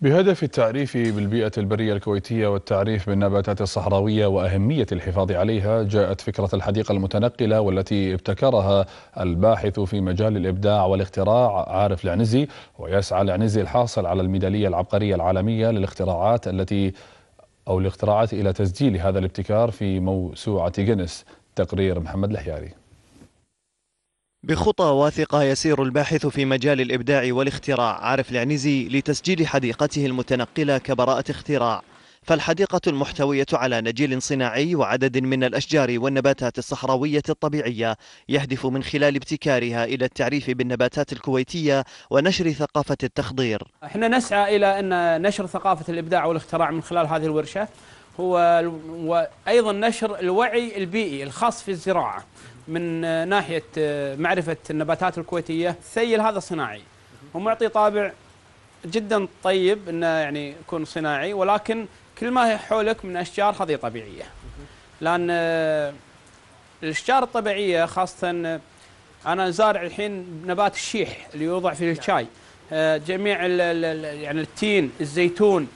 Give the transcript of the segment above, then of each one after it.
بهدف التعريف بالبيئة البرية الكويتية والتعريف بالنباتات الصحراوية وأهمية الحفاظ عليها جاءت فكرة الحديقة المتنقلة والتي ابتكرها الباحث في مجال الإبداع والاختراع عارف العنزي ويسعى العنزي الحاصل على الميدالية العبقرية العالمية للاختراعات التي أو الاختراعات إلى تسجيل هذا الابتكار في موسوعة جينيس تقرير محمد الحياري بخطى واثقة يسير الباحث في مجال الإبداع والاختراع عارف العنزي لتسجيل حديقته المتنقلة كبراءة اختراع فالحديقة المحتوية على نجيل صناعي وعدد من الأشجار والنباتات الصحراوية الطبيعية يهدف من خلال ابتكارها إلى التعريف بالنباتات الكويتية ونشر ثقافة التخضير احنا نسعى إلى أن نشر ثقافة الإبداع والاختراع من خلال هذه الورشة هو وأيضا نشر الوعي البيئي الخاص في الزراعة من ناحية آه، معرفة النباتات الكويتية ثيل هذا صناعي ومعطي طابع جدا طيب انه يعني يكون صناعي ولكن كل ما حولك من اشجار هذه طبيعيه. لان آه، الاشجار الطبيعيه خاصه آه، انا زارع الحين نبات الشيح اللي يوضع في الشاي جميع يعني التين، الزيتون،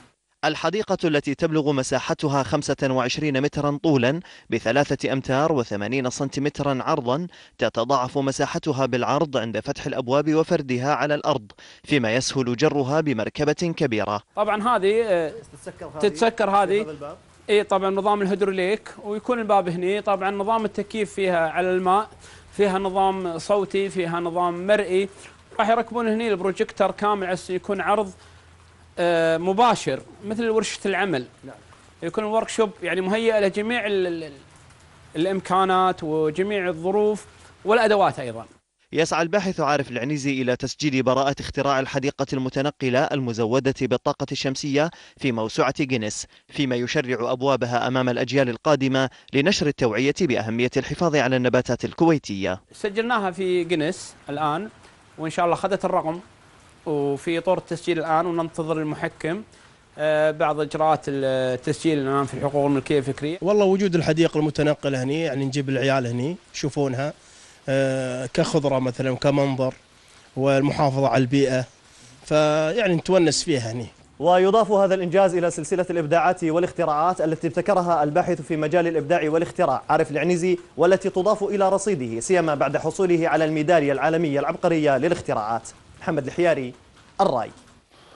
الحديقة التي تبلغ مساحتها 25 مترا طولا بثلاثة أمتار وثمانين سنتيمترا عرضا تتضاعف مساحتها بالعرض عند فتح الأبواب وفردها على الأرض فيما يسهل جرها بمركبة كبيرة طبعا هذه آه، تتسكر هذه اي طبعا نظام الهيدروليك ويكون الباب هني طبعا نظام التكييف فيها على الماء فيها نظام صوتي فيها نظام مرئي راح يركبون هني البروجيكتر كامل عشان يكون عرض آه، مباشر مثل ورشه العمل نعم. يكون الورك شوب يعني مهيئه لجميع الامكانات وجميع الظروف والادوات ايضا يسعى الباحث عارف العنيزي إلى تسجيل براءة اختراع الحديقة المتنقلة المزودة بالطاقة الشمسية في موسوعة جينيس فيما يشرع أبوابها أمام الأجيال القادمة لنشر التوعية بأهمية الحفاظ على النباتات الكويتية سجلناها في جينيس الآن وإن شاء الله أخذت الرقم وفي طور التسجيل الان وننتظر المحكم آه، بعض اجراءات التسجيل الان في الحقوق الملكيه الفكريه. والله وجود الحديقه المتنقله هني يعني نجيب العيال هني يشوفونها آه، كخضره مثلا وكمنظر والمحافظه على البيئه فيعني نتونس فيها هني. ويضاف هذا الإنجاز إلى سلسلة الإبداعات والاختراعات التي ابتكرها الباحث في مجال الإبداع والاختراع عارف العنزي والتي تضاف إلى رصيده سيما بعد حصوله على الميدالية العالمية العبقرية للاختراعات محمد الحياري الرأي